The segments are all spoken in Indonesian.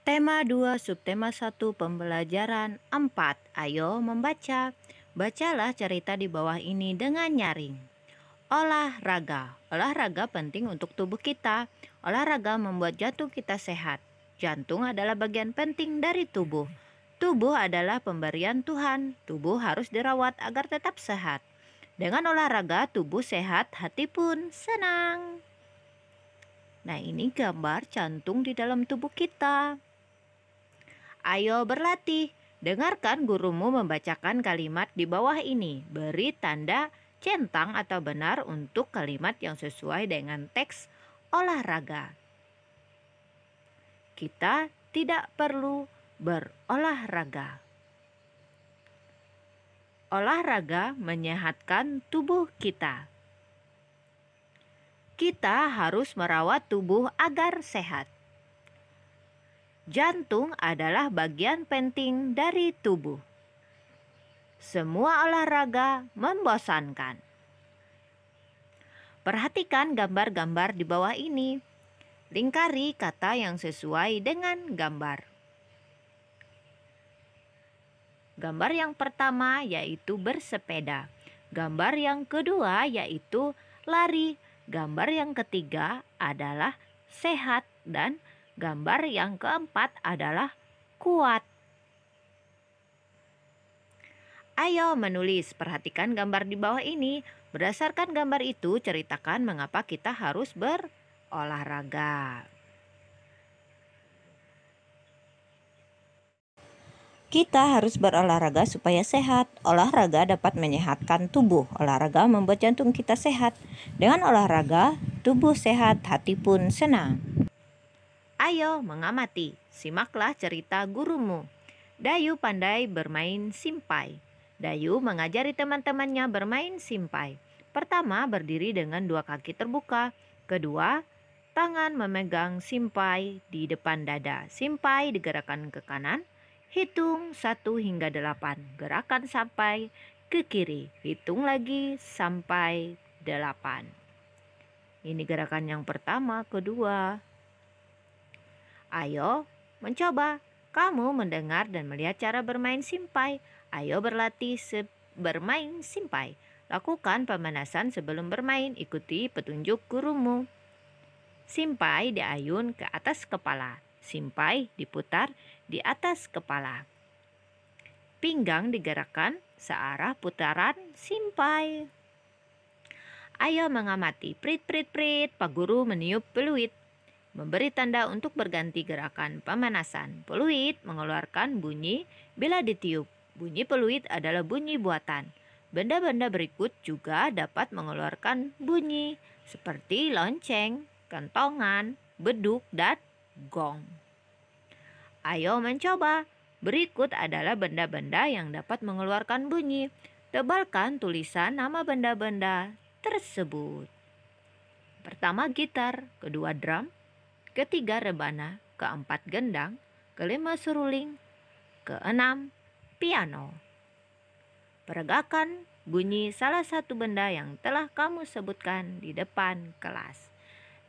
Tema 2, subtema 1, pembelajaran 4. Ayo membaca. Bacalah cerita di bawah ini dengan nyaring. Olahraga. Olahraga penting untuk tubuh kita. Olahraga membuat jantung kita sehat. Jantung adalah bagian penting dari tubuh. Tubuh adalah pemberian Tuhan. Tubuh harus dirawat agar tetap sehat. Dengan olahraga, tubuh sehat, hati pun senang. Nah, ini gambar jantung di dalam tubuh kita. Ayo berlatih. Dengarkan gurumu membacakan kalimat di bawah ini. Beri tanda centang atau benar untuk kalimat yang sesuai dengan teks olahraga. Kita tidak perlu berolahraga. Olahraga menyehatkan tubuh kita. Kita harus merawat tubuh agar sehat. Jantung adalah bagian penting dari tubuh. Semua olahraga membosankan. Perhatikan gambar-gambar di bawah ini. Lingkari kata yang sesuai dengan gambar. Gambar yang pertama yaitu bersepeda. Gambar yang kedua yaitu lari. Gambar yang ketiga adalah sehat dan sehat Gambar yang keempat adalah kuat. Ayo menulis, perhatikan gambar di bawah ini. Berdasarkan gambar itu, ceritakan mengapa kita harus berolahraga. Kita harus berolahraga supaya sehat. Olahraga dapat menyehatkan tubuh. Olahraga membuat jantung kita sehat. Dengan olahraga, tubuh sehat, hati pun senang. Ayo mengamati, simaklah cerita gurumu. Dayu pandai bermain simpai. Dayu mengajari teman-temannya bermain simpai. Pertama, berdiri dengan dua kaki terbuka. Kedua, tangan memegang simpai di depan dada. Simpai digerakkan ke kanan. Hitung satu hingga delapan. Gerakan sampai ke kiri. Hitung lagi sampai delapan. Ini gerakan yang pertama, kedua, Ayo, mencoba. Kamu mendengar dan melihat cara bermain simpai. Ayo berlatih bermain simpai. Lakukan pemanasan sebelum bermain. Ikuti petunjuk gurumu. Simpai diayun ke atas kepala. Simpai diputar di atas kepala. Pinggang digerakkan searah putaran simpai. Ayo mengamati. Prit prit prit. Pak guru meniup peluit memberi tanda untuk berganti gerakan pemanasan. Peluit mengeluarkan bunyi bila ditiup. Bunyi peluit adalah bunyi buatan. Benda-benda berikut juga dapat mengeluarkan bunyi seperti lonceng, kentongan, beduk, dan gong. Ayo mencoba. Berikut adalah benda-benda yang dapat mengeluarkan bunyi. Tebalkan tulisan nama benda-benda tersebut. Pertama gitar, kedua drum, ketiga rebana, keempat gendang, kelima seruling, keenam piano. Peregakan bunyi salah satu benda yang telah kamu sebutkan di depan kelas.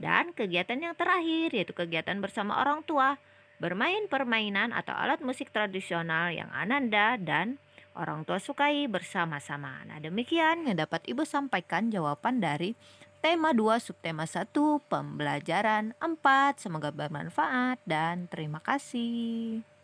Dan kegiatan yang terakhir yaitu kegiatan bersama orang tua, bermain permainan atau alat musik tradisional yang Ananda dan orang tua sukai bersama-sama. Nah demikian yang dapat Ibu sampaikan jawaban dari tema 2, subtema 1, pembelajaran 4. Semoga bermanfaat dan terima kasih.